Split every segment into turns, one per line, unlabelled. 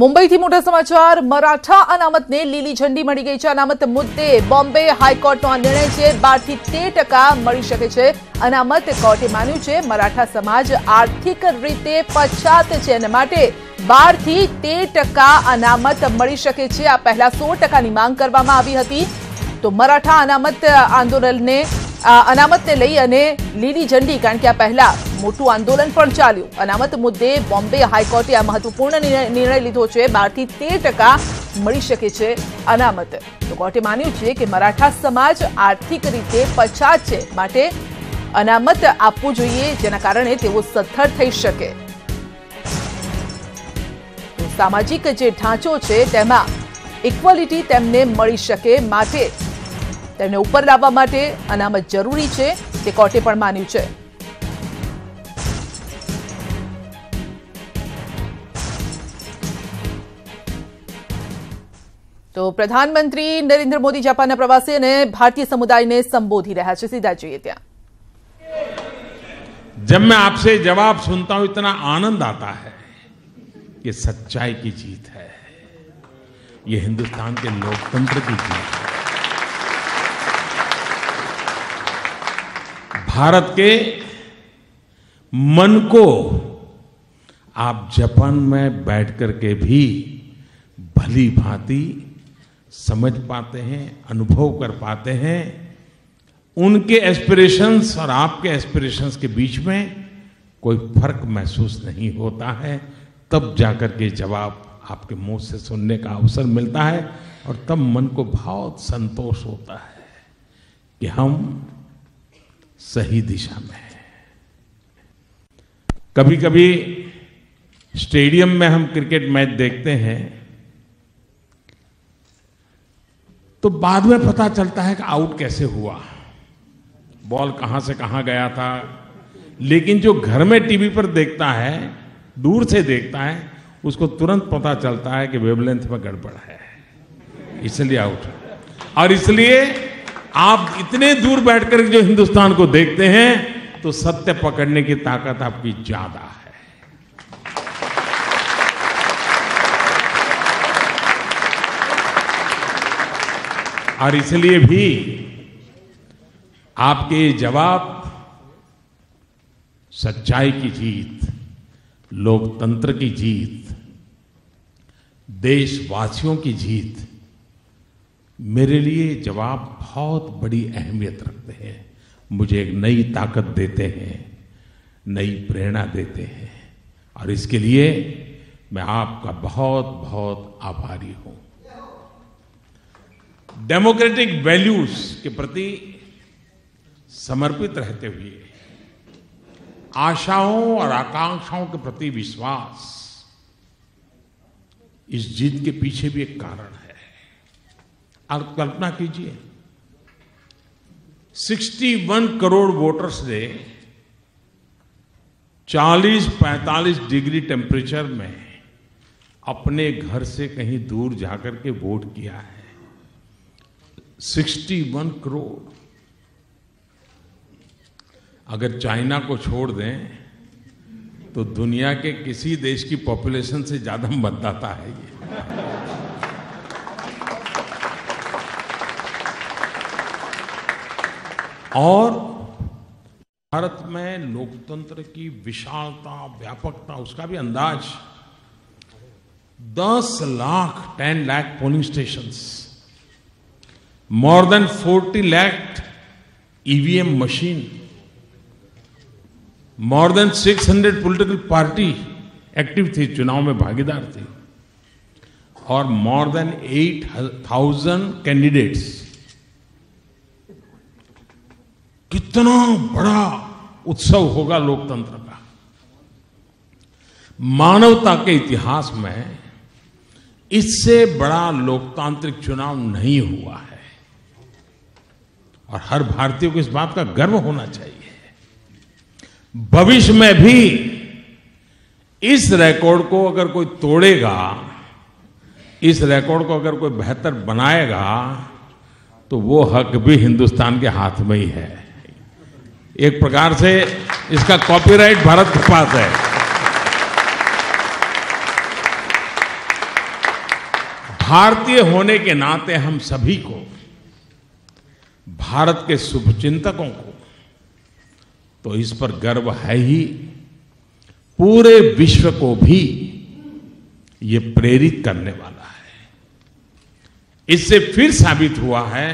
મુંબઈથી મોટા સમાચાર મરાઠા અનામતને લીલી ઝંડી મળી ગઈ છે અનામત મુદ્દે બોમ્બે હાઈકોર્ટનો આ નિર્ણય છે બારથી તેર ટકા મળી શકે છે અનામત કોર્ટે માન્યું છે મરાઠા સમાજ આર્થિક રીતે પછાત છે અને માટે બારથી તેર ટકા અનામત મળી શકે છે આ પહેલા સો ટકાની માંગ કરવામાં આવી હતી તો મરાઠા અનામત આંદોલનને આ અનામતને લઈ અને લીલી ઝંડી કારણ કે આ પહેલા મોટું આંદોલન પણ ચાલ્યું અનામત મુદ્દે બોમ્બે હાઈકોર્ટે આ મહત્વપૂર્ણ નિર્ણય લીધો છે બારથી તેર ટકા મળી શકે છે અનામત તો કોર્ટે માન્યું છે કે મરાઠા સમાજ આર્થિક રીતે પછાત છે માટે અનામત આપવું જોઈએ જેના કારણે તેઓ સદ્ધર થઈ શકે સામાજિક જે ઢાંચો છે તેમાં ઇક્વલિટી તેમને મળી શકે માટે તેમને ઉપર લાવવા માટે અનામત જરૂરી છે તે કોર્ટે પણ માન્યું છે તો પ્રધાનમંત્રી નરેન્દ્ર મોદી જાપાનના પ્રવાસી અને ભારતીય સમુદાયને સંબોધી રહ્યા છે સીધા જોઈએ ત્યાં
जब मैं आपसे जवाब सुनता हूं इतना आनंद आता है ये सच्चाई જીત હૈ है ये हिंदुस्तान के लोकतंत्र भारत के मन को आप जापान में बैठ कर के भी भली भांति समझ पाते हैं अनुभव कर पाते हैं उनके एस्पिरेशंस और आपके एस्पिरेशंस के बीच में कोई फर्क महसूस नहीं होता है तब जाकर के जवाब आपके मुंह से सुनने का अवसर मिलता है और तब मन को बहुत संतोष होता है कि हम सही दिशा में है कभी कभी स्टेडियम में हम क्रिकेट मैच देखते हैं तो बाद में पता चलता है कि आउट कैसे हुआ बॉल कहां से कहां गया था लेकिन जो घर में टीवी पर देखता है दूर से देखता है उसको तुरंत पता चलता है कि वेबलेंथ में गड़बड़ है इसलिए आउट और इसलिए आप इतने दूर बैठकर जो हिंदुस्तान को देखते हैं तो सत्य पकड़ने की ताकत आपकी ज्यादा है और इसलिए भी आपके जवाब सच्चाई की जीत लोकतंत्र की जीत देशवासियों की जीत मेरे लिए जवाब बहुत बड़ी अहमियत रखते हैं मुझे एक नई ताकत देते हैं नई प्रेरणा देते हैं और इसके लिए मैं आपका बहुत बहुत आभारी हूं डेमोक्रेटिक वैल्यूज के प्रति समर्पित रहते हुए आशाओं और आकांक्षाओं के प्रति विश्वास इस जीत के पीछे भी एक कारण है आप कल्पना कीजिए 61 करोड़ वोटर्स ने 40-45 डिग्री टेम्परेचर में अपने घर से कहीं दूर जाकर के वोट किया है 61 करोड़ अगर चाइना को छोड़ दें तो दुनिया के किसी देश की पॉपुलेशन से ज़्यादा मतदाता है ये और भारत में लोकतंत्र की विशालता व्यापकता उसका भी अंदाज दस lakh ten lakh polling station more than forty lakh EVM machine more than 600 political party active थी चुनाव में भागीदार थी और मोर देन 8000 कैंडिडेट्स कितना बड़ा उत्सव होगा लोकतंत्र का मानवता के इतिहास में इससे बड़ा लोकतांत्रिक चुनाव नहीं हुआ है और हर भारतीय को इस बात का गर्व होना चाहिए भविष्य में भी इस रिकॉर्ड को अगर कोई तोड़ेगा इस रिकॉर्ड को अगर कोई बेहतर बनाएगा तो वो हक भी हिंदुस्तान के हाथ में ही है एक प्रकार से इसका कॉपीराइट भारत के पास है भारतीय होने के नाते हम सभी को भारत के शुभचिंतकों को तो इस पर गर्व है ही पूरे विश्व को भी ये प्रेरित करने वाला है इससे फिर साबित हुआ है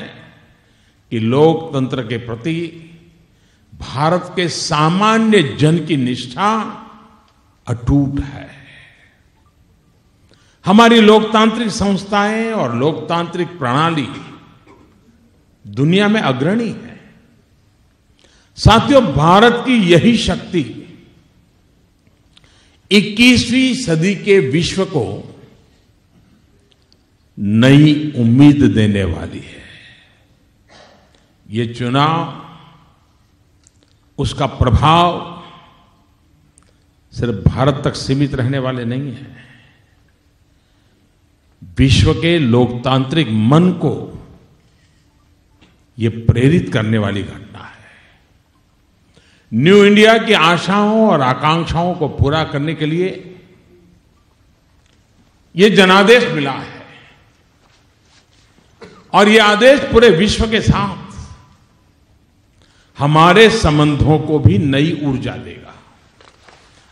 कि लोकतंत्र के प्रति भारत के सामान्य जन की निष्ठा अटूट है हमारी लोकतांत्रिक संस्थाएं और लोकतांत्रिक प्रणाली दुनिया में अग्रणी है साथियों भारत की यही शक्ति 21वीं सदी के विश्व को नई उम्मीद देने वाली है ये चुनाव उसका प्रभाव सिर्फ भारत तक सीमित रहने वाले नहीं है विश्व के लोकतांत्रिक मन को यह प्रेरित करने वाली घटना है न्यू इंडिया की आशाओं और आकांक्षाओं को पूरा करने के लिए यह जनादेश मिला है और यह आदेश पूरे विश्व के साथ हमारे संबंधों को भी नई ऊर्जा देगा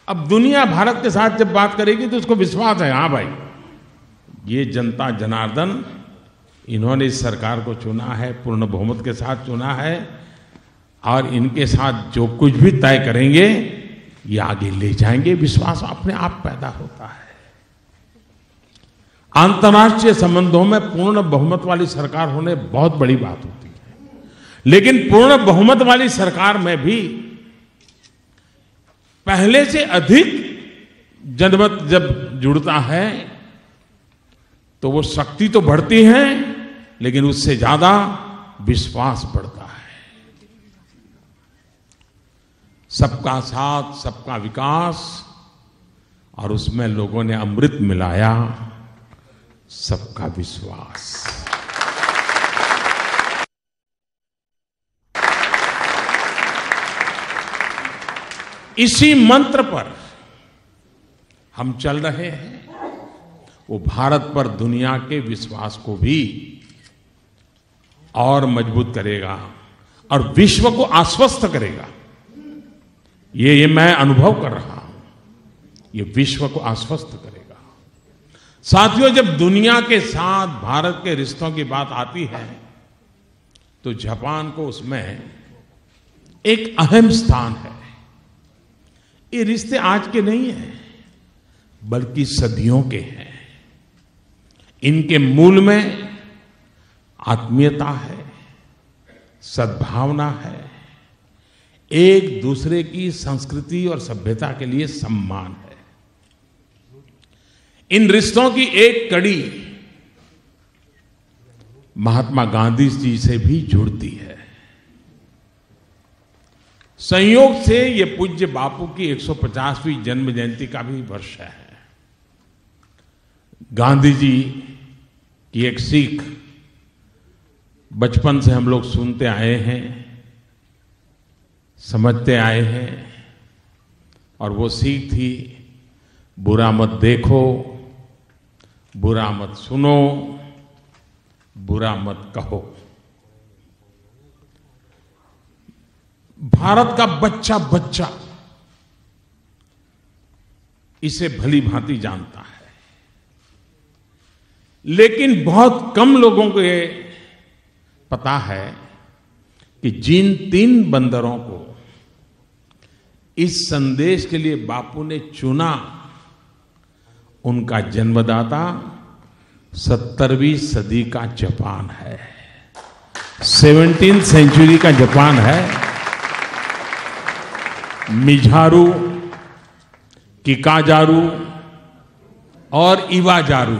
अब दुनिया भारत के साथ जब बात करेगी तो उसको विश्वास है हाँ भाई ये जनता जनार्दन इन्होंने इस सरकार को चुना है पूर्ण बहुमत के साथ चुना है और इनके साथ जो कुछ भी तय करेंगे ये आगे ले जाएंगे विश्वास अपने आप पैदा होता है अंतर्राष्ट्रीय संबंधों में पूर्ण बहुमत वाली सरकार होने बहुत बड़ी बात होती है लेकिन पूर्ण बहुमत वाली सरकार में भी पहले से अधिक जनमत जब जुड़ता है तो वो शक्ति तो बढ़ती है लेकिन उससे ज्यादा विश्वास बढ़ता है सबका साथ सबका विकास और उसमें लोगों ने अमृत मिलाया सबका विश्वास इसी मंत्र पर हम चल रहे हैं वो भारत पर दुनिया के विश्वास को भी और मजबूत करेगा और विश्व को आश्वस्त करेगा ये ये मैं अनुभव कर रहा हूं ये विश्व को आश्वस्त करेगा साथियों जब दुनिया के साथ भारत के रिश्तों की बात आती है तो जापान को उसमें एक अहम स्थान है ये रिश्ते आज के नहीं हैं बल्कि सदियों के हैं इनके मूल में आत्मीयता है सद्भावना है एक दूसरे की संस्कृति और सभ्यता के लिए सम्मान है इन रिश्तों की एक कड़ी महात्मा गांधी जी से भी जुड़ती है संयोग से ये पूज्य बापू की 150वीं जन्म जयंती का भी वर्ष है गांधी जी की एक सीख बचपन से हम लोग सुनते आए हैं समझते आए हैं और वो सीख थी बुरा मत देखो बुरा मत सुनो बुरा मत कहो भारत का बच्चा बच्चा इसे भली भांति जानता है लेकिन बहुत कम लोगों को यह पता है कि जिन तीन बंदरों को इस संदेश के लिए बापू ने चुना उनका जन्मदाता सत्तरवीं सदी का जापान है सेवनटीन सेंचुरी का जापान है मिझारू किकाजारू और इवाजारू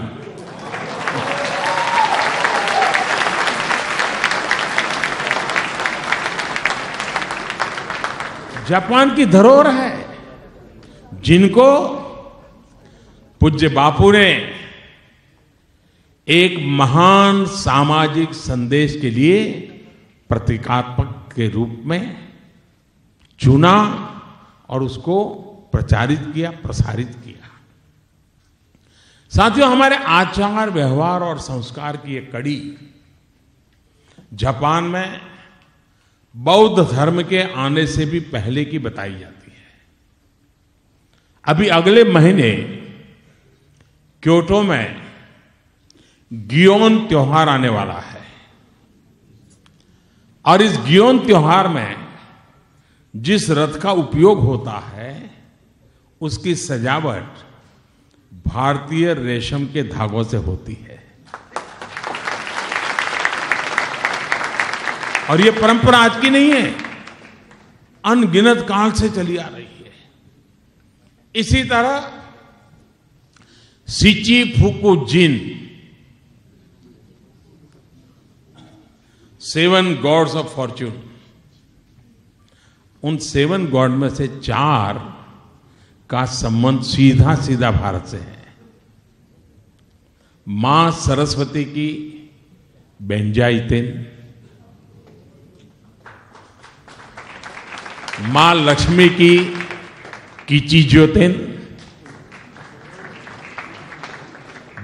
जापान की धरोहर है जिनको पूज्य बापू ने एक महान सामाजिक संदेश के लिए प्रतीकात्मक के रूप में चुना और उसको प्रचारित किया प्रसारित किया साथियों हमारे आचार व्यवहार और संस्कार की एक कड़ी जापान में बौद्ध धर्म के आने से भी पहले की बताई जाती है अभी अगले महीने क्योटो में गियोन त्योहार आने वाला है और इस गियोन त्योहार में जिस रथ का उपयोग होता है उसकी सजावट भारतीय रेशम के धागों से होती है और यह परंपरा आज की नहीं है अनगिनत काल से चली आ रही है इसी तरह Shichi Fukujin seven gods of fortune उन सेवन गॉड में से चार का संबंध सीधा सीधा भारत से है मां सरस्वती की बेंजाइतेन मां लक्ष्मी की कीची ज्योतिन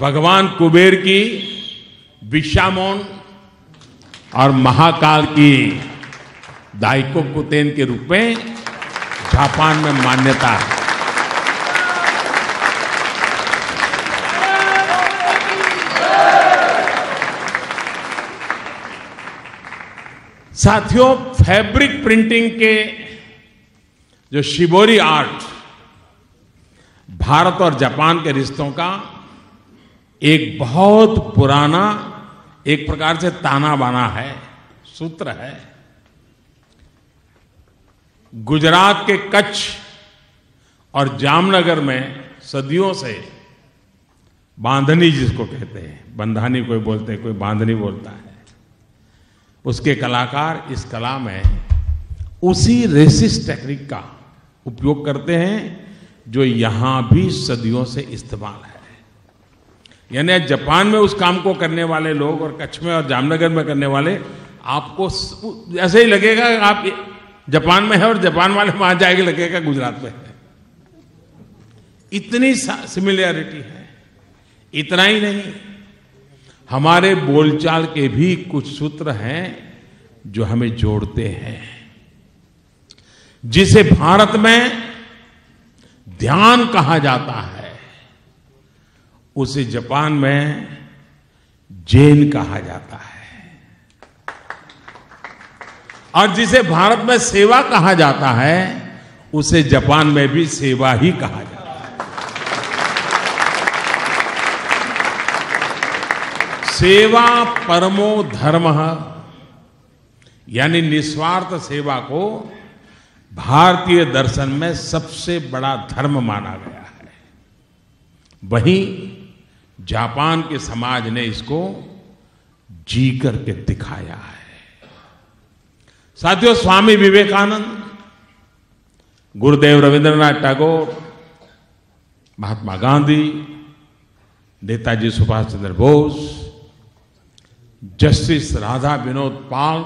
भगवान कुबेर की विशामोन और महाकाल की दाइको कुतेन के रूप में जापान में मान्यता है साथियों फैब्रिक प्रिंटिंग के जो शिबोरी आर्ट भारत और जापान के रिश्तों का एक बहुत पुराना एक प्रकार से ताना बाना है सूत्र है गुजरात के कच्छ और जामनगर में सदियों से बांधनी जिसको कहते हैं बंधानी कोई बोलते हैं कोई बांधनी बोलता है उसके कलाकार इस कला में उसी रेसिस टेक्निक का उपयोग करते हैं जो यहां भी सदियों से इस्तेमाल है यानी जापान में उस काम को करने वाले लोग और कच्छ में और जामनगर में करने वाले आपको ऐसे ही लगेगा आप जापान में है और जापान वाले वहां जाएंगे लगेगा गुजरात में है इतनी सिमिलियरिटी है इतना ही नहीं हमारे बोलचाल के भी कुछ सूत्र हैं जो हमें जोड़ते हैं जिसे भारत में ध्यान कहा जाता है उसे जापान में जेन कहा जाता है और जिसे भारत में सेवा कहा जाता है उसे जापान में भी सेवा ही कहा जाता है सेवा परमो धर्म यानी निस्वार्थ सेवा को भारतीय दर्शन में सबसे बड़ा धर्म माना गया है वहीं जापान के समाज ने इसको जी करके दिखाया है साथियों स्वामी विवेकानंद गुरुदेव रविंद्रनाथ टैगोर महात्मा गांधी नेताजी सुभाष चंद्र बोस जस्टिस राधा विनोद पाल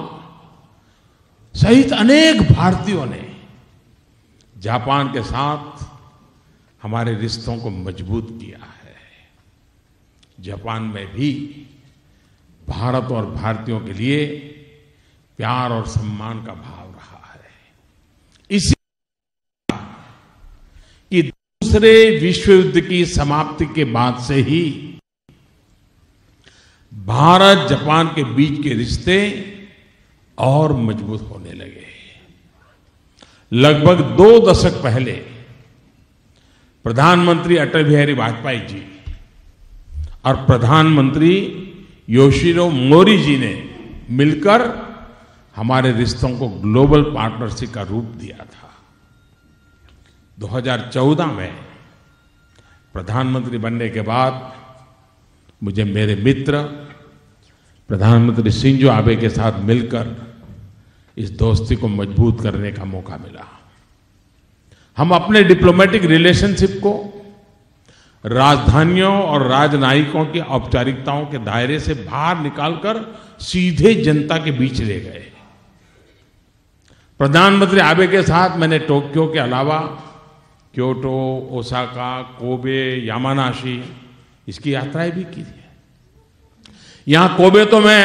सहित अनेक भारतीयों ने जापान के साथ हमारे रिश्तों को मजबूत किया है जापान में भी भारत और भारतीयों के लिए प्यार और सम्मान का भाव रहा है इसी कि दूसरे विश्व युद्ध की समाप्ति के बाद से ही भारत जापान के बीच के रिश्ते और मजबूत होने लगे लगभग दो दशक पहले प्रधानमंत्री अटल बिहारी वाजपेयी जी और प्रधानमंत्री योशिरो मोरी जी ने मिलकर हमारे रिश्तों को ग्लोबल पार्टनरशिप का रूप दिया था 2014 में प्रधानमंत्री बनने के बाद मुझे मेरे मित्र प्रधानमंत्री सिंजो आबे के साथ मिलकर इस दोस्ती को मजबूत करने का मौका मिला हम अपने डिप्लोमेटिक रिलेशनशिप को राजधानियों और राजनयिकों की औपचारिकताओं के दायरे से बाहर निकालकर सीधे जनता के बीच ले गए प्रधानमंत्री आबे के साथ मैंने टोक्यो के अलावा क्योटो ओसाका कोबे यामानाशी इसकी यात्राएं भी की थी यहां कोबे तो मैं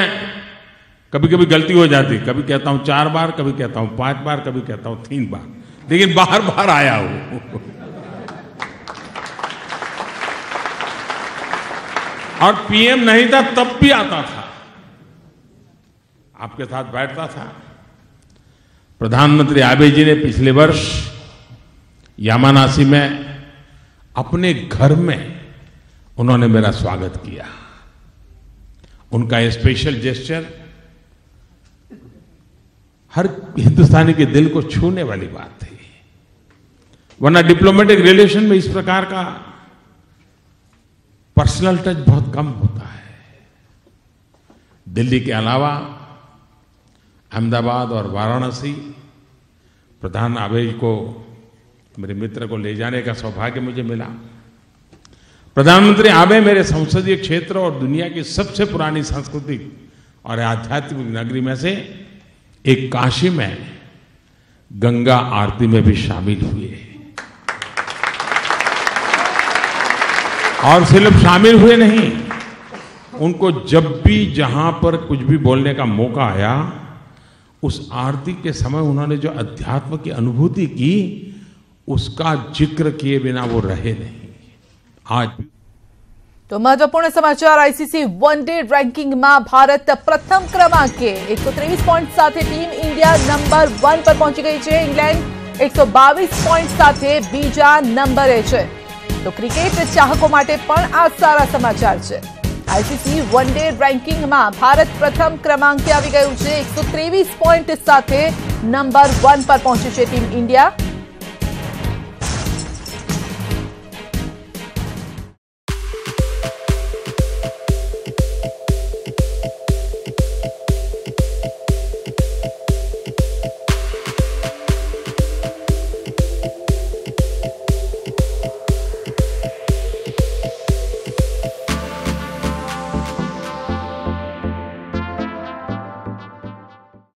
कभी कभी गलती हो जाती कभी कहता हूं चार बार कभी कहता हूं पांच बार कभी कहता हूं तीन बार लेकिन बार बार आया हूं और पीएम नहीं था तब भी आता था आपके साथ बैठता था प्रधानमंत्री आबे जी ने पिछले वर्ष यामानासी में अपने घर में उन्होंने मेरा स्वागत किया उनका यह स्पेशल जेस्चर हर हिंदुस्तानी के दिल को छूने वाली बात थी वरना डिप्लोमेटिक रिलेशन में इस प्रकार का पर्सनल टच बहुत कम होता है दिल्ली के अलावा अहमदाबाद और वाराणसी प्रधान आवेश को मेरे मित्र को ले जाने का सौभाग्य मुझे मिला प्रधानमंत्री आबे मेरे संसदीय क्षेत्र और दुनिया की सबसे पुरानी सांस्कृतिक और आध्यात्मिक नगरी में से एक काशी में गंगा आरती में भी शामिल हुए और सिर्फ शामिल हुए नहीं उनको जब भी जहां पर कुछ भी बोलने का मौका आया उस आरती के समय उन्होंने जो अध्यात्म की अनुभूति की उसका जिक्र किए बिना वो रहे नहीं आज
तो महत्वपूर्ण समाचार आईसीसी वनडे रैंकिंग में भारत प्रथम क्रमांक एक सौ तेवीस पॉइंट साथ टीम इंडिया नंबर वन पर पहुंची गई है इंग्लैंड एक सौ बीस पॉइंट साथ बीजा नंबर है तो क्रिकेट चाहकों आ सारा समाचार है आईसीसी वनडे रैंकिंग में भारत प्रथम क्रमांके आ गयु एक सौ तेवीस पॉइंट साथ नंबर वन पर पहुंची है टीम इंडिया